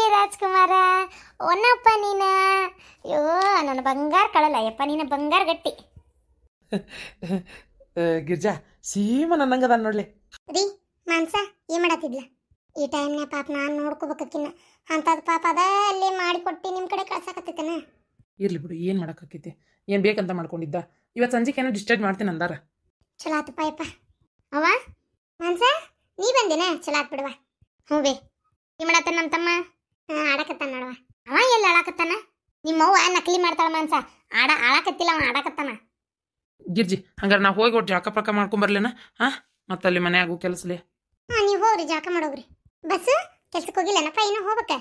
ಇಲ್ಲಿ ರಾಜ್ಕುಮಾರ ಒನ್ನಪ್ಪ ನೀನ ಅಯ್ಯೋ ನನ್ನ ಬಂಗಾರ ಕಳಲ್ಲ ಯಪ್ಪ ನೀನ ಬಂಗಾರ ಗಟ್ಟಿ ಗಿರ್ಜಾ ಸೀಮ ನನ್ನಂಗದ ನೋಡ್ಲಿ ರೀ ಮಾನ್ಸ ಏನ್ ಮಾಡತ್ತಿದ್ಲ ಈ ನ ಪಾಪ ನಾನು ನೋಡ್ಕೋಬೇಕಿನ್ನ ಅಂತ ಪಾಪ ಅದ ಅಲ್ಲಿ ಮಾಡಿಕೊಟ್ಟು ನಿಮ್ಮ ಕಡೆ ಕಳ್ಸಾಕತ್ತೈತೇನ ಇರ್ಲಿ ಬಿಡು ಏನ್ ಮಾಡಕ್ಕಾಕೈತಿ ಏನ್ ಬೇಕಂತ ಮಾಡ್ಕೊಂಡಿದ್ದ ಇವತ್ತು ಸಂಜೆಗೆ ಏನೋ ಡಿಸ್ಟರ್ಬ್ ಮಾಡ್ತೀನಿ ಅಂದಾರ ಚಲೋ ಆತಪ್ಪ ಯಪ್ಪ ಅವ ಮಾನ್ಸ ನೀ ಬಂದಿನ ಚಲೋ ಆತ್ ಬಿಡವಾ ಹ್ಞೂ ಬೇ ಏನ್ ಮಾಡತ್ತ ನಮ್ಮ ತಮ್ಮ ಆಡಕತ್ತಾನ ನೋಡವ ಅವ ಎಲ್ಲಿ ಆಡಾಕತ್ತಾನ ನಿಮ್ಮವ್ವ ನಕಲಿ ಮಾಡ್ತಾಳ ಮಾನ್ಸ ಆಡ ಆಡಾಕತ್ತಿಲ್ಲ ಅವ ಗಿರ್ಜಿ ಹಂಗಾರೆ ನಾ ಹೋಗಿ ಒಟ್ಟು ಜಾಕ ಪಕ್ಕ ಮಾಡ್ಕೊಂಬರ್ಲೇನ ಹಾ ಮತ್ತೆ ಅಲ್ಲಿ ಮನೆಯಾಗು ಕೆಲಸಲಿ ಹಾ ನೀವು ಹೋಗ್ರಿ ಜಾಕ ಮಾಡೋಗ್ರಿ ಬಸ್ ಕೆಲ್ಸಕ್ಕೆ ಹೋಗಿಲ್ಲನಪ್ಪ ಏನೋ ಹೋಗ್ಬೇಕ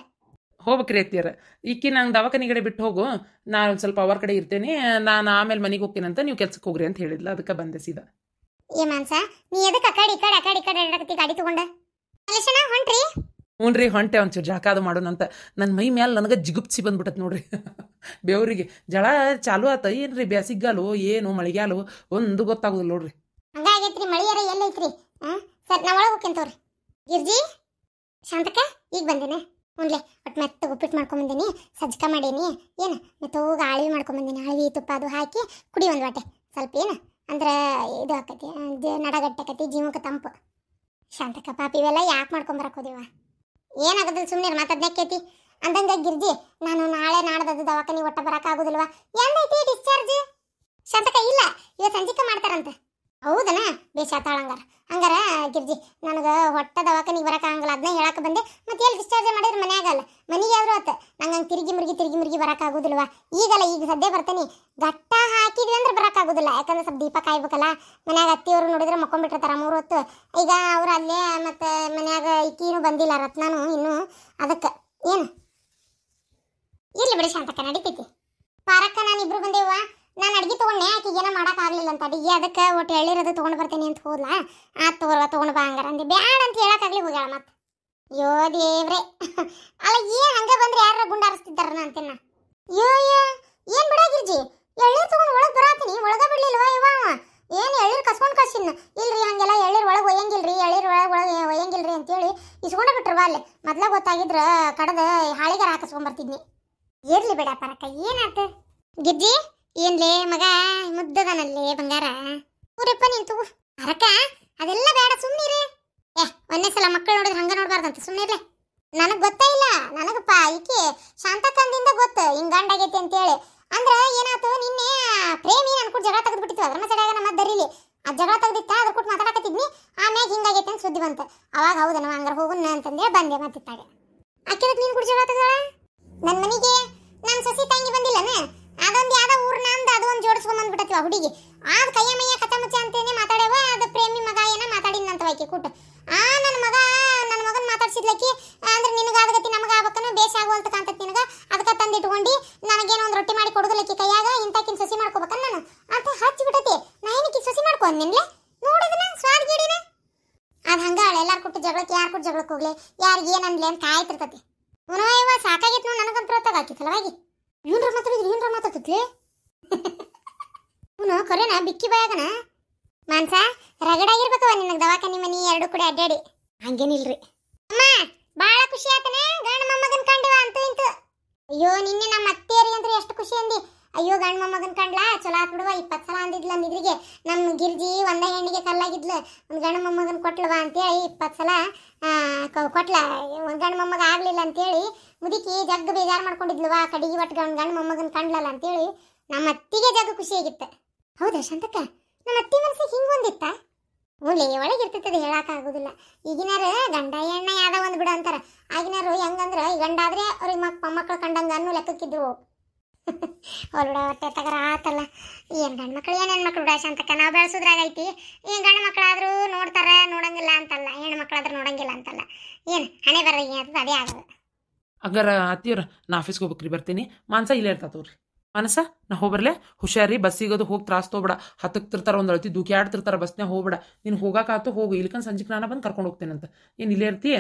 ಹೋಗ್ಬೇಕ್ರಿ ಅತ್ತಿಯರ ಈಕಿ ನಂಗೆ ದವಾಖಾನಿಗಡೆ ಬಿಟ್ಟು ಹೋಗು ನಾನು ಸ್ವಲ್ಪ ಅವರ ಕಡೆ ಇರ್ತೇನೆ ನಾನು ಆಮೇಲೆ ಮನೆಗೆ ಹೋಗ್ತೀನಂತ ನೀವು ಕೆಲ್ಸಕ್ಕೆ ಹೋಗ್ರಿ ಅಂತ ಹೇಳಿದ್ಲ ಅದಕ್ಕೆ ಬಂದೆ ಸೀದಾ ಏ ಮಾನ್ಸ ನೀ ಎದಕ್ಕೆ ಅಕಾಡಿ ಈ ಕಡೆ ಅಕಾಡಿ ಈ ಕಡೆ ಗಾಡಿ ತಗೊಂಡ ಹೊಂಟ್ರಿ ಹ್ಞೂ ರೀ ಹೊಂಟೆ ಒಂಚೂರು ಜಳಕಾದು ಮಾಡೋಣಂತ ನನ್ನ ಮೈ ಮ್ಯಾಲೆ ನನಗೆ ಜಿಗುಪ್ಸಿ ಬಂದ್ಬಿಟ್ಟತ್ ನೋಡ್ರಿ ಬೇವರಿಗೆ ಜಳ ಚಾಲು ಆತ ಏನು ರೀ ಬ್ಯಾಸಿಗಾಲು ಏನು ಮಳಿಗಾಲು ಒಂದು ಗೊತ್ತಾಗೋದಿಲ್ಲ ನೋಡ್ರಿ ಹಂಗಾಗೈತ್ರಿ ಮಳಿಯಾರ ಎಲ್ಲೈತ್ರಿ ಸರ್ ನಾ ಒಳಗೆ ಹೋಗ್ಕೊಂತವ್ರಿ ಗಿರ್ಜಿ ಶಾಂತಕ ಈಗ ಬಂದಿನಿ ಹ್ಞೂನ್ಲೆ ಒಟ್ಟು ಮತ್ತೆ ಉಪ್ಪಿಟ್ಟು ಮಾಡ್ಕೊಂಬಂದಿನಿ ಸಜ್ಜಕ ಮಾಡೀನಿ ಏನು ಮತ್ತು ಆಳ್ವಿ ಬಂದಿನಿ ಆಳ್ವಿ ತುಪ್ಪ ಅದು ಹಾಕಿ ಕುಡಿ ಒಂದು ವಾಟೆ ಸ್ವಲ್ಪ ಏನು ಅಂದ್ರೆ ಇದು ಆಕತಿ ನಡಗಟ್ಟಕತಿ ಜೀವಕ್ಕೆ ತಂಪು ಶಾಂತಕ ಪಾಪ ಇವೆಲ್ಲ ಯಾಕೆ ಮಾಡ್ಕೊಂಬರಕ್ಕೆ ಏನಾಗದಿಲ್ಲ ಸುಮ್ಮನೆ ಮಾತಾಡ್ನೇ ಕೇತಿ ಅಂದಂಗ ಗಿರ್ಜಿ ನಾನು ನಾಳೆ ನಾಡ್ದದು ದವಾಖಾನಿ ಒಟ್ಟ ಬರಕ್ಕಾಗೋದಿಲ್ವಾ ಎಂದೈತಿ ಡಿಸ್ಚಾರ್ಜ್ ಶತಕ ಇಲ್ಲ ಇವತ್ತು ಸಂಜಿಕ ಮಾಡ್ತಾರಂತ ಹೌದನಾ ಬೇಷಾತಾಳ ಹಂಗಾರ ಹಂಗಾರ ಗಿರ್ಜಿ ನನಗೆ ಹೊಟ್ಟ ದವಾಖಾನಿಗೆ ಬರೋಕ್ಕಾಗಲ್ಲ ಅದನ್ನ ಹೇಳಕ ಬಂದೆ ಮತ್ತೆ ಎಲ್ಲಿ ಡಿಸ್ಚಾರ್ಜ್ ಮಾಡಿದ್ರೆ ಮನೆ ಆಗಲ್ಲ ಮನೆಗೆ ಆದ್ರೂ ಆತ ನಂಗೆ ಹಂಗೆ ತಿರುಗಿ ಮುರುಗಿ ತಿರುಗಿ ಮುರುಗಿ ಬರೋಕ್ಕಾಗೋದಿಲ್ವಾ ಈಗಲ್ಲ ಈಗ ಸದ್ಯ ಬರ್ತೀನಿ ಗಟ್ಟ ಹಾಕಿದ್ವಿ ಅಂದ್ರೆ ಬರೋಕ್ಕಾಗೋದಿಲ್ಲ ಯಾಕಂದ್ರೆ ಸ್ವಲ್ಪ ದೀಪ ಕಾಯ್ಬೇಕಲ್ಲ ಮನ್ಯಾಗ ಅತ್ತಿಯವರು ನೋಡಿದ್ರೆ ಮಕ್ಕೊಂಡ್ಬಿಟ್ಟಿರ್ತಾರೆ ಮೂರು ಹೊತ್ತು ಈಗ ಅವರು ಅಲ್ಲೇ ಮತ್ತೆ ಮನ್ಯಾಗ ಈಕೀನು ಬಂದಿಲ್ಲ ರತ್ನಾನು ಇನ್ನು ಅದಕ್ಕೆ ಏನು ಇರ್ಲಿ ಬಿಡಿ ಶಾಂತಕ್ಕ ನಡೀತೈತಿ ಪಾರಕ್ಕ ನಾನು ಇಬ್ರು ಬಂದೇವ ನಾನು ಅಡ್ಗೆ ತೊಗೊಂಡೆ ಆಕಿಗೆ ಏನೋ ಮಾಡೋಕ್ಕಾಗಲಿಲ್ಲ ಅಂತ ಅಡುಗೆ ಅದಕ್ಕೆ ಒಟ್ಟು ಹೇಳಿರೋದು ತೊಗೊಂಡು ಬರ್ತೀನಿ ಅಂತ ಹೋದ್ಲಾ ಆ ತೋರ್ವ ತೊಗೊಂಡು ಬಾ ಹಂಗಾರ ಅಂದೆ ಬ್ಯಾಡ ಅಂತ ಹೇಳೋಕ್ಕಾಗಲಿ ಹೋಗ್ಯಾಳ ಮತ್ತೆ ಯೋ ದೇವ್ರೆ ಅಲ್ಲ ಏನು ಹಂಗೆ ಬಂದ್ರೆ ಯಾರ ಗುಂಡಾರಿಸ್ತಿದ್ದಾರ ಅಂತೀನ ಅಯ್ಯೋ ಏನು ಬಿಡ ಗಿರ್ಜಿ ಎಳ್ನೀರು ತೊಗೊಂಡು ಒಳಗೆ ಬರಾತೀನಿ ಒಳಗೆ ಬಿಡ್ಲಿಲ್ವಾ ಏನು ಎಳ್ಳೀರು ಕಸ್ಕೊಂಡು ಕಳ್ಸಿನ ಇಲ್ರಿ ಹಂಗೆಲ್ಲ ಎಳ್ಳೀರು ಒಳಗೆ ಒಯ್ಯಂಗಿಲ್ರಿ ಎಳ್ಳೀರು ಒಳಗೆ ಒಳಗೆ ಒಯ್ಯಂಗಿಲ್ರಿ ಅಂತೇಳಿ ಇಸ್ಕೊಂಡು ಬಾ ಅಲ್ಲಿ ಮೊದ್ಲ ಗೊತ್ತಾಗಿದ್ರ ಕಡದ ಹಾಳಿಗಾರ ಹಾಕಿಸ್ಕೊಂಬರ್ತಿದ್ನಿ ಏರ್ಲಿ ಬೇಡ ಪರಕ ಏನಾತ ಗಿಜ್ಜಿ ಏನ್ಲೇ ಮಗ ಮುದ್ದದನಲ್ಲಿ ಬಂಗಾರ ಊರಪ್ಪ ನೀನ್ ತಗೋ ಅರಕ ಅದೆಲ್ಲ ಬೇಡ ಸುಮ್ಮನಿರಿ ಏ ಒಂದೇ ಸಲ ಮಕ್ಕಳು ನೋಡಿದ್ರೆ ಹಂಗ ನೋಡ್ಬಾರ್ದಂತ ಸುಮ್ಮನಿರ್ಲೆ ನನಗೆ ಗೊತ್ತೇ ಇಲ್ಲ ನನಗಪ್ಪ ಈಕೆ ತಂದಿಂದ ಗೊತ್ತು ಹಿಂಗಾಂಡಾಗೈತಿ ಅಂತೇಳಿ ಅಂದ್ರೆ ಏನಾಯ್ತು ನಿನ್ನೆ ಪ್ರೇಮಿ ನನ್ನ ಕೂಡ ಜಗಳ ತೆಗೆದ್ಬಿಟ್ಟಿತ್ತು ಅದ್ರ ಮಸಡಾಗ ನಮ್ಮ ದರಿಲಿ ಆ ಜಗಳ ತೆಗೆದಿತ್ತ ಅದ್ರ ಕೂಡ ಮಾತಾಡಕತ್ತಿದ್ನಿ ಆಮೇಲೆ ಹಿಂಗಾಗೈತೆ ಅಂತ ಸುದ್ದಿ ಬಂತು ಅವಾಗ ಹೌದನ ನಾವು ಹಂಗಾರ ಹೋಗೋಣ ಅಂತಂದೇಳಿ ಬಂದೆ ಮತ್ತಿತ್ತಾಗ ಅಕ್ಕಿದ ನೀನು ಕೂಡ ಜಗಳ ತೆಗೆದಾಳ ನನ್ನ ಮನೆಗೆ ನನ್ನ ಸಸಿ ತಂಗಿ ಬಂದಿಲ್ಲನ ಅದೊಂದು ಯಾವ್ದೋ ಊರ್ನ ಅಂದ ಅದೊಂದು ಜೋಡಿಸ್ಕೊಂಡ್ ಬಂದ್ಬಿಟ್ಟತಿವ ಹುಡುಗಿ ಆದ್ ಕೈಯ ಮೈಯ ಕಥ ಮುಚ್ಚ ಅಂತೇನೆ ಮಾತಾಡ್ಯವ ಅದ ಪ್ರೇಮಿ ಮಗ ಏನ ಮಾತಾಡಿನ ಅಂತ ವೈಕೆ ಕೂಟ ಆ ನನ್ನ ಮಗ ನನ್ನ ಮಗನ ಮಾತಾಡ್ಸಿದ್ಲಕ್ಕಿ ಅಂದ್ರೆ ನಿನಗಾದಗತಿ ನಮಗ ಬೇಸ ಆಗುವಂತ ಆಗೋಲ್ತಕ್ಕಂತ ನಿನಗ ಅದಕ್ಕ ತಂದಿಟ್ಕೊಂಡಿ ನನಗೇನು ಒಂದು ರೊಟ್ಟಿ ಮಾಡಿ ಕೊಡೋದಲ್ಲಕ್ಕೆ ಕೈಯಾಗ ಇಂಥಕ್ಕಿನ ಸಸಿ ಮಾಡ್ಕೋಬೇಕ ನಾನು ಅಂತ ಹಚ್ಚಿ ಬಿಟ್ಟತಿ ನಾ ಏನಕ್ಕೆ ಸಸಿ ಮಾಡ್ಕೋ ಅಂದಿನ್ಲೆ ನೋಡಿದ್ರೆ ಸ್ವಾದ ಅದು ಹಂಗ ಎಲ್ಲಾರು ಕೊಟ್ಟು ಜಗಳಕ್ಕೆ ಯಾರು ಕೊಟ್ಟು ಜಗಳಕ್ಕೆ ಹೋಗ್ಲಿ ಯಾರಿಗೆ ಏನು ಅನ್ಲಿ ಅಂತ ಕಾಯ್ತಿರ್ತತಿ ಅವನೋ ಇವ ಸಾಕಾಗಿತ್ತು ನೋಡಿ ನನಗಂತೂ ಹೊತ್ತಾಗಾಕಿ ಸಲವಾಗಿ ಇವನ್ರ ಮಾತಾಡಿದ್ರು ಇವನ್ರ ಮಾತಾಡ್ತೈತಿ ಅವನು ಕರೆನ ಬಿಕ್ಕಿ ಬಾಯಾಗನ ಮಾನ್ಸ ರಗಡಾಗಿರ್ಬೇಕವ ನಿನಗೆ ದವಾಖಾನೆ ಮನಿ ಎರಡು ಕೂಡ ಅಡ್ಡಾಡಿ ಹಂಗೇನಿಲ್ರಿ ಅಮ್ಮ ಬಹಳ ಖುಷಿ ಆತನೆ ಗಂಡ ಮೊಮ್ಮಗನ್ ಕಂಡಿವ ಅಂತ ಅಯ್ಯೋ ನಿನ್ನೆ ನಮ್ಮ ಅತ್ತೆಯರಿ ಅಂದ್ರೆ ಎಷ್ಟು ಖುಷಿ ಅಂದಿ ಅಯ್ಯೋ ಗಂಡ ಮೊಮ್ಮಗನ್ ಕಂಡ್ಲಾ ಚಲೋ ಆತ್ ಬಿಡುವ ಇಪ್ಪತ್ತು ಸಲ ಅಂದಿದ್ಲ ನಿದ್ರಿಗೆ ನಮ್ಮ ಗಿರ್ಜಿ ಒಂದ ಹೆಣ್ಣಿಗೆ ಕಲ್ಲಾಗಿದ್ಲ ಒಂದು ಗಂಡ ಮೊಮ್ಮಗನ್ ಕೊಟ್ಲವ ಅಂತೇಳಿ ಇಪ್ಪತ್ತು ಸಲ ಕೊಟ್ಲ ಒಂದು ಗಂಡ ಮೊಮ್ಮಗ ಆಗ್ಲಿಲ್ಲ ಅಂತೇಳಿ ಮುದುಕಿ ಜಗ್ ಬೇಜಾರು ಮಾಡ್ಕೊಂಡಿದ್ಲವ ಕಡಿಗೆ ಒಟ್ಟು ಒಂದು ಗಂಡ ಮೊಮ್ಮಗನ್ ಕಂಡ್ಲಲ್ಲ ಅಂತೇಳಿ ನಮ್ಮ ಅತ್ತಿಗೆ ಜಗ್ ಖುಷಿಯಾಗಿತ್ತು ಹೌದಾ ಶಾಂತಕ್ಕ ನಮ್ಮ ಅತ್ತಿ ಮನಸ್ಸಿಗೆ ಹಿಂಗೆ ಒಂದಿತ್ತಾ ಮೂಲೆ ಒಳಗೆ ಇರ್ತೈತದ ಹೇಳಕ್ ಆಗುದಿಲ್ಲ ಈಗಿನಾರ ಗಂಡ ಎಣ್ಣ ಯಾದ ಒಂದ್ ಬಿಡ ಅಂತಾರ ಆಗಿನಾರು ಹೆಂಗಂದ್ರ ಈ ಗಂಡ ಆದ್ರೆ ಅವ್ರಿಗೆ ಮಕ್ ಮೊಮ್ಮಕ್ಳು ಕಂಡಂಗ ಅನ್ನು ಲೆಕ್ಕಕ್ಕಿದ್ರು ಹೊಲ್ಡ ಹೊಟ್ಟೆ ತಗರ ಆತಲ್ಲ ಏನ್ ಗಂಡ ಮಕ್ಳು ಏನ್ ಹೆಣ್ಮಕ್ಳು ಬಿಡ ಅಂತಕ್ಕ ನಾವು ಬೆಳೆಸೋದ್ರಾಗ ಐತಿ ಏನ್ ಗಂಡ ಮಕ್ಕಳಾದ್ರೂ ನೋಡ್ತಾರ ನೋಡಂಗಿಲ್ಲ ಅಂತಲ್ಲ ಹೆಣ್ಣು ಮಕ್ಕಳಾದ್ರೂ ನೋಡಂಗಿಲ್ಲ ಅಂತಲ್ಲ ಏನ್ ಹಣೆ ಬರ್ರಿ ಅದೇ ಆಗದ ಅಗರ ಅತ್ತಿಯವ್ರ ನಾ ಆಫೀಸ್ಗೆ ಹೋಗ್ಬೇಕ್ರಿ ಬರ್ತೀನಿ ಮಾನ್ಸ ಇಲ್ಲೇ ಇರ್ತಾ ತೋರಿ ಮನಸ್ಸ ನಾ ಹೋಗ್ಬರ್ಲೆ ಹುಷಾರಿ ಬಸ್ಸಿಗದು ಹೋಗಿ ತ್ರಾಸ್ ತೋಬೇಡ ಹತ್ತಕ್ಕೆ ತಿರ್ತಾರ ಒಂದು ಅಳತಿ ಆಡ್ತಿರ್ತಾರ ಬಸ್ನೇ ಹೋಗ್ಬೇಡ ನೀನು ಹೋಗಾಕಾತು ಹೋಗು ಇಲ್ಕನ್ ಸಂಜೆಗೆ ನಾನು ಬಂದು ಕರ್ಕೊಂಡು ಹೋಗ್ತೇನೆ ಅಂತ ಏನು ಇಲ್ಲೇ ಇರ್ತೀಯ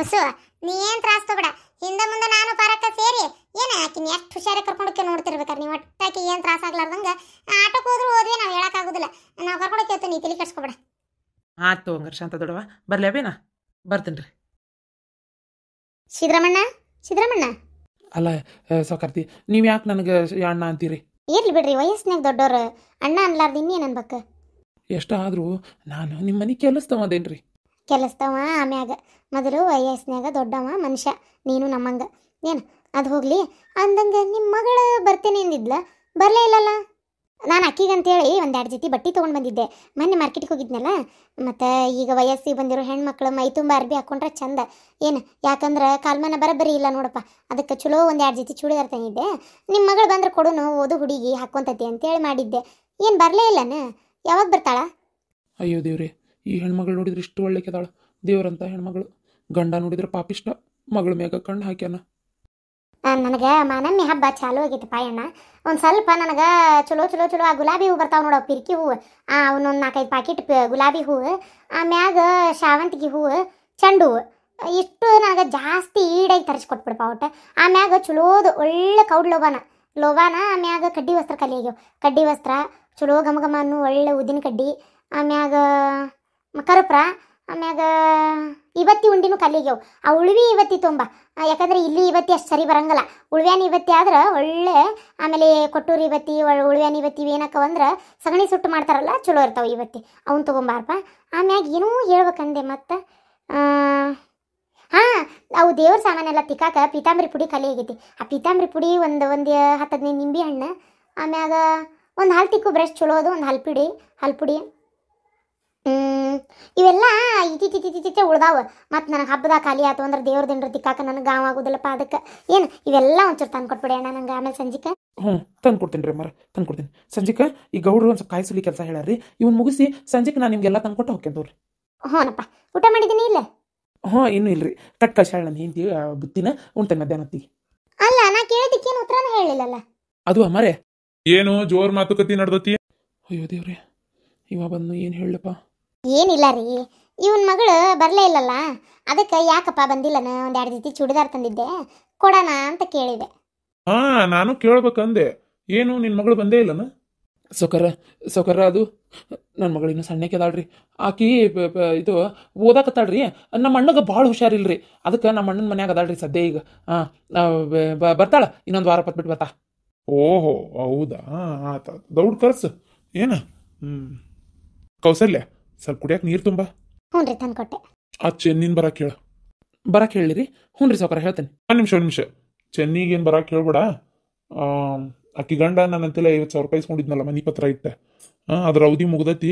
ಬಸ್ಸು ನೀ ಏನ್ ತ್ರಾಸ್ ತಗೋಬೇಡ ಹಿಂದೆ ಮುಂದೆ ನಾನು ಪಾರಕ್ಕ ಸೇರಿ ಏನ ಆಕಿನ ಎಷ್ಟು ಹುಷಾರಿ ಕರ್ಕೊಂಡು ನೋಡ್ತಿರ್ಬೇಕಾರ ನೀವು ಒಟ್ಟಾಕಿ ಏನು ತ್ರಾಸ ಆಗ್ಲಾರ್ದಂಗ ಆಟೋಕ್ ಹೋದ್ರು ಹೋದ್ವಿ ನಾವು ಹೇಳಕ್ಕಾಗೋದಿಲ್ಲ ನಾವು ಕರ್ಕೊಂಡು ಹೋಗ್ತೀನಿ ನೀ ತಲೆ ಕಟ್ಸ್ಕೊಬೇಡ ಆಯ್ತು ಹಂಗಾರೆ ಶಾಂತ ದೊಡವ ಬರ್ಲೇಬೇನಾ ಬರ್ತೇನೆ ರೀ ಸಿದ್ರಮಣ್ಣ ಸಿದ್ರಮಣ್ಣ ಅಲ್ಲ ಸೌಕರ್ತಿ ನೀವು ಯಾಕೆ ನನಗೆ ಅಣ್ಣ ಅಂತೀರಿ ಇರ್ಲಿ ಬಿಡ್ರಿ ವಯಸ್ಸಿನಾಗ ದೊಡ್ಡವ್ರ ಅಣ್ಣ ಅನ್ಲಾರ್ದು ಇನ್ನೇನು ಅನ್ಬೇಕು ಎಷ್ಟಾದರೂ ನಾನು ನಿಮ್ಮ ಮನೆ ಕೆಲಸ್ತವ ಅದೇನ್ರಿ ಕೆಲಸ್ತವ ಆಮ್ಯಾಗ ಮೊದಲು ವಯಸ್ಸಿನಾಗ ದೊಡ್ಡವ ಮನುಷ್ಯ ನೀನು ನಮ್ಮಂಗ ಏನು ಅದು ಹೋಗ್ಲಿ ಅಂದಂಗೆ ನಿಮ್ಮ ಮಗಳು ಬರ್ತೇನೆ ಅಂದಿದ್ಲ ಬರಲೇ ಇಲ್ಲಲ್ಲ ನಾನು ಒಂದು ಎರಡು ಜೊತೆ ಬಟ್ಟೆ ತೊಗೊಂಡು ಬಂದಿದ್ದೆ ಮೊನ್ನೆ ಮಾರ್ಕೆಟ್ಗೆ ಹೋಗಿದ್ನಲ್ಲ ಮತ್ತು ಈಗ ವಯಸ್ಸಿಗೆ ಬಂದಿರೋ ಹೆಣ್ಮಕ್ಳು ಮೈ ತುಂಬ ಅರ್ಬಿ ಹಾಕ್ಕೊಂಡ್ರೆ ಚಂದ ಏನು ಯಾಕಂದ್ರೆ ಕಾಲ್ಮನ ಬರಬ್ಬರಿ ಇಲ್ಲ ನೋಡಪ್ಪ ಅದಕ್ಕೆ ಚಲೋ ಎರಡು ಜೊತೆ ಚೂಡಿದಾರ್ ತಂದಿದ್ದೆ ನಿಮ್ಮ ಮಗಳು ಬಂದ್ರೆ ಕೊಡೋನು ಓದು ಹುಡುಗಿ ಹಾಕ್ಕೊಂತತಿ ಅಂತೇಳಿ ಮಾಡಿದ್ದೆ ಏನು ಬರಲೇ ಇಲ್ಲನ ಯಾವಾಗ ಬರ್ತಾಳ ಅಯ್ಯೋ ದೇವ್ರಿ ಈ ಹೆಣ್ಮಗಳು ನೋಡಿದ್ರೆ ಇಷ್ಟು ಒಳ್ಳೆಕೆದಾಳ ದೇವ್ರಂತ ಹೆಣ್ಮಗಳು ಗಂಡ ನೋಡಿದ್ರೆ ಪಾಪಿಷ್ಟ ಮಗಳು ಮೇಗ ಕಣ್ಣು ಹಾಕ್ಯಾನ ನನಗೆ ಮಾನಮ್ಮಿ ಹಬ್ಬ ಚಾಲು ಆಗೈತೆ ಪಾಯಣ್ಣ ಒಂದು ಸ್ವಲ್ಪ ನನಗೆ ಚಲೋ ಚಲೋ ಚಲೋ ಆ ಗುಲಾಬಿ ಹೂ ಬರ್ತಾವೆ ನೋಡೋ ಪಿರ್ಕಿ ಹೂವು ಅವನ್ನೊಂದು ನಾಲ್ಕೈದು ಪ್ಯಾಕೆಟ್ ಗುಲಾಬಿ ಹೂವು ಆಮ್ಯಾಗ ಶಾವಂತಿಗೆ ಹೂವು ಚೆಂಡು ಹೂವು ಇಷ್ಟು ನನಗೆ ಜಾಸ್ತಿ ಈಡಾಗಿ ತರಿಸ್ಕೊಟ್ಬಿಡ್ಪ ಒಟ್ಟು ಆಮ್ಯಾಗ ಚಲೋದು ಒಳ್ಳೆ ಕೌಡ್ ಲೋಬಾನ ಲೋಬಾನ ಆಮ್ಯಾಗ ಕಡ್ಡಿ ವಸ್ತ್ರ ಕಲಿ ಕಡ್ಡಿ ವಸ್ತ್ರ ಚಲೋ ಘಮ ಘಮ ಒಳ್ಳೆ ಉದ್ದಿನ ಕಡ್ಡಿ ಆಮ್ಯಾಗ ಕರ್ಪ್ರ ಆಮ್ಯಾಗ ಇವತ್ತಿ ಉಂಡಿನೂ ಕಲ್ಲಿಗೆವು ಆ ಉಳ್ವಿ ಇವತ್ತಿ ತುಂಬ ಯಾಕಂದ್ರೆ ಇಲ್ಲಿ ಇವತ್ತಿ ಅಷ್ಟು ಸರಿ ಬರಂಗಲ್ಲ ಉಳ್ವ್ಯಾನ ಇವತ್ತಿ ಆದ್ರೆ ಒಳ್ಳೆ ಆಮೇಲೆ ಕೊಟ್ಟೂರು ಇವತ್ತಿ ಉಳ್ವ್ಯಾನ ಇವತ್ತಿ ಏನಕ್ಕವ ಅಂದ್ರೆ ಸಗಣಿ ಸುಟ್ಟು ಮಾಡ್ತಾರಲ್ಲ ಚಲೋ ಇರ್ತಾವೆ ಇವತ್ತಿ ಅವ್ನು ತೊಗೊಂಬಾರಪ್ಪ ಆಮ್ಯಾಗ ಏನೂ ಹೇಳ್ಬೇಕಂದೆ ಮತ್ತು ಹಾಂ ಅವು ದೇವ್ರ ಸಾಮಾನೆಲ್ಲ ತಿಕ್ಕಾಕ ಪೀತಾಂಬರಿ ಪುಡಿ ಕಲಿ ಆಗೈತಿ ಆ ಪೀತಾಂಬರಿ ಪುಡಿ ಒಂದು ಒಂದು ಹತ್ತು ಹದಿನೈದು ನಿಂಬೆ ಹಣ್ಣು ಆಮ್ಯಾಗ ಒಂದು ಹಾಲು ತಿಕ್ಕು ಬ್ರಷ್ ಚಲೋ ಅದು ಒಂದು ಹಲ್ಪಿಡಿ ಹಲ್ಪುಡಿ ಇವೆಲ್ಲ ಇತ್ತಿತ್ತಿತ್ತಿತ್ತಿತ್ತೆ ಉಳ್ದಾವ ಮತ್ತು ನನಗೆ ಹಬ್ಬದ ಖಾಲಿ ಆಯ್ತು ಅಂದ್ರೆ ದೇವ್ರ ದಿನ ತಿಕ್ಕಾಕ ನನಗೆ ಗಾವ ಆಗೋದಿಲ್ಲಪ್ಪ ಅದಕ್ಕೆ ಏನು ಇವೆಲ್ಲ ಒಂಚೂರು ತಂದು ಕೊಟ್ಬಿಡಿ ಅಣ್ಣ ನಂಗೆ ಆಮೇಲೆ ಸಂಜಿಕ ಹ್ಞೂ ತಂದು ಕೊಡ್ತೀನಿ ರೀ ಮರ ತಂದು ಕೊಡ್ತೀನಿ ಸಂಜಿಕ ಈ ಗೌಡ್ರು ಒಂದು ಸ್ವಲ್ಪ ಕಾಯಿಸಲಿ ಕೆಲಸ ಹೇಳಾರಿ ಇವ್ನು ಮುಗಿಸಿ ಸಂಜಿಕ ನಾನು ನಿಮ್ಗೆಲ್ಲ ತಂದು ಕೊಟ್ಟು ರೀ ಹ್ಞೂನಪ್ಪ ಊಟ ಮಾಡಿದ್ದೀನಿ ಇಲ್ಲ ಹ್ಞೂ ಇನ್ನೂ ಇಲ್ರಿ ಕಟ್ ಕಷಾಳ ನನ್ನ ಹಿಂದಿ ಬುತ್ತಿನ ಉಣ್ತೇನೆ ಮಧ್ಯಾಹ್ನ ಹೊತ್ತಿಗೆ ಅಲ್ಲ ನಾ ಕೇಳಿದ್ದಕ್ಕೇನು ಉತ್ತರ ಹೇಳಿಲ್ಲಲ್ಲ ಅದು ಅಮ್ಮರೇ ಏನು ಜೋರ್ ಮಾತುಕತೆ ನಡೆದತಿ ಅಯ್ಯೋ ದೇವ್ರಿ ಇವ ಬಂದು ಏನು ಹೇಳಪ್ಪ ಏನಿಲ್ಲ ರೀ ಇವನ್ ಮಗಳು ಬರಲೇ ಇಲ್ಲಲ್ಲ ಅದಕ್ಕೆ ಯಾಕಪ್ಪ ಬಂದಿಲ್ಲ ಒಂದ್ ಎರಡು ಜೊತೆ ಚೂಡಿದಾರ್ ತಂದಿದ್ದೆ ಕೊಡೋಣ ಅಂತ ಕೇಳಿದೆ ಹಾ ನಾನು ಕೇಳ್ಬೇಕಂದೆ ಏನು ನಿನ್ನ ಮಗಳು ಬಂದೇ ಇಲ್ಲನ ಸೌಕರ ಸೌಕರ ಅದು ನನ್ನ ಮಗಳು ಇನ್ನೂ ಸಣ್ಣಕ್ಕೆ ಅದಾಳ್ರಿ ಆಕಿ ಬ- ಇದು ಓದಾಕತ್ತಾಳ್ರಿ ನಮ್ಮ ಅಣ್ಣಗೆ ಭಾಳ ಹುಷಾರಿಲ್ರಿ ಅದಕ್ಕೆ ನಮ್ಮ ಅಣ್ಣನ ಮನ್ಯಾಗ ಅದಾಳ್ರಿ ಸದ್ಯ ಈಗ ಹಾಂ ಬರ್ತಾಳ ಇನ್ನೊಂದು ವಾರ ಪತ್ಬಿಟ್ಟು ಬರ್ತಾ ಓಹೋ ಹೌದಾ ಆತ ದೌಡ್ ಕರ್ಸು ಏನ ಹ್ಮ್ ಕೌಸಲ್ಯ ಸ್ವಲ್ಪ ಕುಡಿಯಕ್ಕೆ ನೀರು ತುಂಬಾ ಹ್ಞೂ ತಂದು ಕೊಟ್ಟೆ ಆ ಚೆನ್ನಿನ ಬರಕ್ಕೆ ಹೇಳ ಬರಕ್ಕೆ ಹೇಳಿರಿ ಹ್ಞೂ ರೀ ಹೇಳ್ತೇನೆ ಒಂದು ನಿಮಿಷ ಒಂದು ನಿಮಿಷ ಚೆನ್ನಿಗೆ ಏನು ಬರಕ್ಕೆ ಹೇಳ್ಬೇಡ ಅಕ್ಕಿ ಗಂಡ ನಾನು ಅಂತೆಲ್ಲ ಐವತ್ತು ಸಾವಿರ ರೂಪಾಯಿ ಇಸ್ಕೊಂಡಿದ್ನಲ್ಲ ಮನೆ ಪತ್ರ ಇಟ್ಟೆ ಹಾಂ ಅದ್ರ ಅವಧಿ ಮುಗ್ದತಿ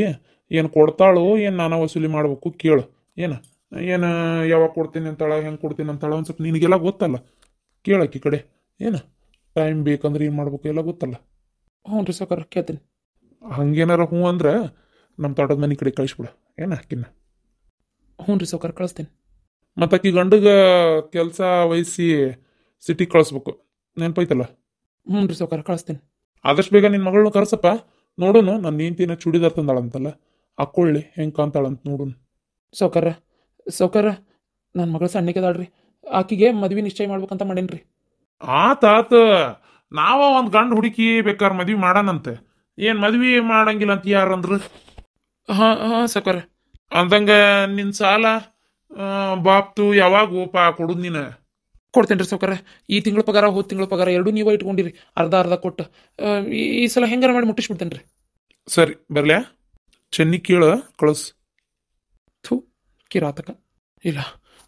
ಏನು ಕೊಡ್ತಾಳು ಏನು ನಾನು ವಸೂಲಿ ಮಾಡ್ಬೇಕು ಕೇಳು ಏನು ಏನು ಯಾವಾಗ ಕೊಡ್ತೀನಿ ಅಂತಾಳ ಹೆಂಗೆ ಕೊಡ್ತೀನಿ ಅಂತಾಳ ಒಂದು ಸ್ವಲ್ಪ ನಿನಗೆಲ್ಲ ಗೊತ್ತಲ್ಲ ಕೇಳಕ್ಕಿ ಕಡೆ ಏನು ಟೈಮ್ ಬೇಕಂದ್ರೆ ಏನು ಮಾಡ್ಬೇಕು ಎಲ್ಲ ಗೊತ್ತಲ್ಲ ಹ್ಞೂ ರೀ ಸಾಕಾರ ಕೇಳ್ತೀನಿ ಹಂಗೇನಾರ ಹ್ಞೂ ಅಂದ್ರೆ ನಮ್ಮ ತೋಟದ ಮನೆ ಕಡೆ ಕಳಿಸ್ಬಿಡು ಏನು ಹಾಕಿನ ಹ್ಞೂ ರೀ ಸೌಕರ್ ಕಳಿಸ್ತೇನೆ ಮತ್ತು ಆಕಿ ಗಂಡಗೆ ಕೆಲಸ ವಹಿಸಿ ಸಿಟಿಗೆ ಕಳಿಸ್ಬೇಕು ನೆನಪೈತಲ್ಲ ಹ್ಞೂ ರೀ ಸೌಕರ್ ಕಳಿಸ್ತೇನೆ ಆದಷ್ಟು ಬೇಗ ನಿನ್ನ ಮಗಳನ್ನ ಕರೆಸಪ್ಪ ನೋಡೋಣ ನನ್ನ ಹೆಂಡ್ತಿನ ಚೂಡಿದಾರ್ ತಂದಾಳಂತಲ್ಲ ಹಾಕೊಳ್ಳಿ ಹೆಂಗೆ ಕಾಂತಾಳಂತ ನೋಡೋಣ ಸೌಕರ ಸೌಕರ ನನ್ನ ಮಗಳು ಸಣ್ಣಕ್ಕೆದಾಳ್ರಿ ಆಕಿಗೆ ಮದ್ವೆ ನಿಶ್ಚಯ ಮಾಡ್ಬೇಕಂತ ಮಾಡೇನ್ರಿ ಆತ ನಾವ ಒಂದು ಗಂಡು ಹುಡುಕಿ ಬೇಕಾದ್ರೆ ಮದ್ವೆ ಮಾಡಣಂತೆ ಏನು ಮದ್ವೆ ಮಾಡಂಗಿಲ್ಲ ಅಂತ ಯಾರಂದ್ರು ಹಾಂ ಹಾಂ ಅಂದಂಗ ನಿನ್ನ ಸಾಲ ಬಾಪ್ತು ಯಾವಾಗ ಓಪ ಕೊಡುದು ನೀನ ಕೊಡ್ತೇನೆ ರೀ ಈ ತಿಂಗಳ ಪಗಾರ ಹೋದ ತಿಂಗಳ ಪಗಾರ ಎರಡೂ ನೀವು ಇಟ್ಕೊಂಡಿರಿ ಅರ್ಧ ಅರ್ಧ ಕೊಟ್ಟು ಈ ಸಲ ಹೆಂಗಾರ ಮಾಡಿ ಮುಟ್ಟಿಸ್ಬಿಡ್ತೇನೆ ರೀ ಸರಿ ಬರ್ಲ ಚೆನ್ನಿ ಕೇಳ ಕಳಸ್ ಥೂ ಕಿರಾತಕ ಇಲ್ಲ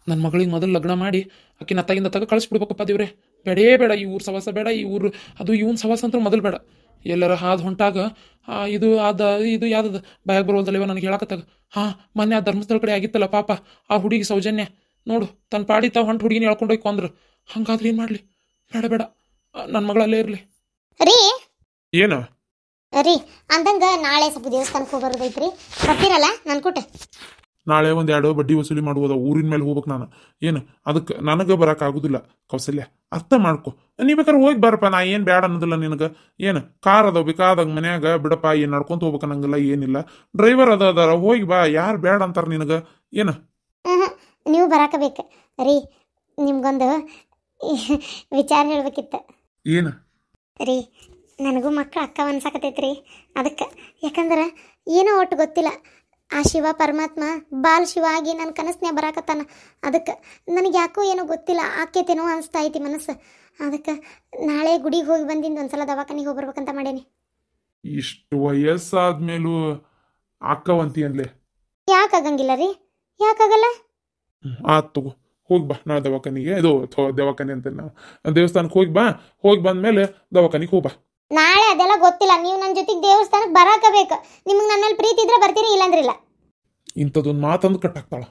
ನನ್ನ ಮಗಳಿಗೆ ಮೊದಲು ಲಗ್ನ ಮಾಡಿ ಅಕ್ಕಿನ ಅತ್ತಾಗಿಂದ ತಗ ಕಳಿಸ್ಬಿಡ್ಬೇಕಪ್ಪ ದೇವ್ರೆ ಬೇಡೇ ಬೇಡ ಈ ಊರು ಸವಾಸ ಬೇಡ ಈ ಊರು ಅದು ಇವನ್ ಸವಾಸ ಅಂತ ಮೊದಲು ಬೇಡ ಎಲ್ಲರ ಹಾದು ಹೊಂಟಾಗ ಇದು ಅದ ಇದು ಯಾವ್ದು ಬಾಯಾಗ ಇವ ನನಗೆ ಹೇಳಕತ್ತಾಗ ಹಾ ಮೊನ್ನೆ ಆ ಧರ್ಮಸ್ಥಳ ಕಡೆ ಆಗಿತ್ತಲ್ಲ ಪಾಪ ಆ ಹುಡುಗಿ ಸೌಜನ್ಯ ನೋಡು ತನ್ನ ಪಾಡಿ ತಾವು ಹೊಂಟು ಹುಡುಗಿನ ಹೇಳ್ಕೊಂಡೋಗಿ ಕೊಂದ್ರು ಹಂಗಾದ್ರೆ ಏನು ಮಾಡ್ಲಿ ಬೇಡ ಬೇಡ ನನ್ನ ಮಗಳಲ್ಲೇ ಇರ್ಲಿ ರೀ ಏನು ರೀ ಅಂದಂಗ ನಾಳೆ ಸ್ವಲ್ಪ ದೇವಸ್ಥಾನಕ್ಕೆ ಹೋಗಿ ಬರೋದೈತ್ರಿ ಬರ್ತೀರಲ್ಲ ನನ್ನ ಕೂಟ ನಾಳೆ ಒಂದು ಎರಡು ಬಡ್ಡಿ ವಸೂಲಿ ಮಾಡುವುದ ಊರಿನ ಮೇಲೆ ಹೋಗ್ಬೇಕು ನಾನು ಏನು ಅದಕ್ಕೆ ನನಗೆ ಬರೋಕ್ಕಾಗೋದಿಲ್ಲ ಕೌಸಲ್ಯ ಅರ್ಥ ಮಾಡ್ಕೊ ನೀ ಬೇಕಾದ್ರೆ ಹೋಗಿ ಬರಪ್ಪ ನಾ ಏನು ಬೇಡ ಅನ್ನೋದಿಲ್ಲ ನಿನಗೆ ಏನು ಕಾರ್ ಅದಾವ ಬೇಕಾದಂಗೆ ಮನ್ಯಾಗ ಬಿಡಪ್ಪ ಏನು ನಡ್ಕೊಂತ ಹೋಗ್ಬೇಕು ನಂಗಿಲ್ಲ ಏನಿಲ್ಲ ಡ್ರೈವರ್ ಅದ ಅದಾರ ಹೋಗಿ ಬಾ ಯಾರು ಬೇಡ ಅಂತಾರೆ ನಿನಗೆ ಏನು ನೀವು ಬರಾಕ ರೀ ನಿಮ್ಗೊಂದು ವಿಚಾರ ಹೇಳ್ಬೇಕಿತ್ತು ಏನು ರೀ ನನಗೂ ಮಕ್ಕಳು ಅಕ್ಕ ಅನ್ಸಾಕತೈತ್ರಿ ಅದಕ್ಕೆ ಯಾಕಂದ್ರೆ ಏನೋ ಒಟ್ಟು ಗೊತ್ತಿಲ್ಲ ಆ ಶಿವ ಪರಮಾತ್ಮ ಬಾಲ್ ಶಿವ ಆಗಿ ನನ್ನ ಕನಸನ್ನೇ ಬರಾಕತ್ತಾನ ಅದಕ್ಕೆ ನನಗೆ ಯಾಕೋ ಏನೋ ಗೊತ್ತಿಲ್ಲ ಆಕೇತೇನೋ ಅನಿಸ್ತಾ ಐತಿ ಮನಸ್ಸು ಅದಕ್ಕೆ ನಾಳೆ ಗುಡಿಗೆ ಹೋಗಿ ಬಂದಿಂದ ಒಂದ್ಸಲ ದವಾಖಾನಿಗೆ ಹೋಗ್ಬರ್ಬೇಕಂತ ಮಾಡೇನಿ ಇಷ್ಟು ವಯಸ್ಸಾದ್ಮೇಲೂ ಅಕ್ಕವಂತಿ ಯಾಕಾಗಂಗಿಲ್ಲ ರೀ ಯಾಕಾಗಲ್ಲ ಆತು ಹೋಗಿ ಬಾ ನಾ ದವಾಖಾನಿಗೆ ಇದು ದವಾಖಾನೆ ಅಂತ ನಾವು ದೇವಸ್ಥಾನಕ್ಕೆ ಹೋಗಿ ಬಾ ಹೋಗಿ ಬಂದ್ಮೇಲೆ ದವಾಖಾನಿಗೆ ಹೋಗ್ಬಾ ನಾಳೆ ಅದೆಲ್ಲ ಗೊತ್ತಿಲ್ಲ ನೀವು ನನ್ನ ಜೊತೆಗೆ ದೇವಸ್ಥಾನಕ್ಕೆ ಬರಾಕಬೇಕು ನಿಮ್ಗೆ ನನ್ನ ನನ್ನಲ್ಲಿ ಪ್ರೀತಿ ಇದ್ರೆ ಬರ್ತೀರಿ ಇಲ್ಲಾಂದ್ರಿಲ್ಲ ಇಂಥದ್ದೊಂದು ಮಾತಂದು ಕಟ್ಟಾಕ್ತಾಳ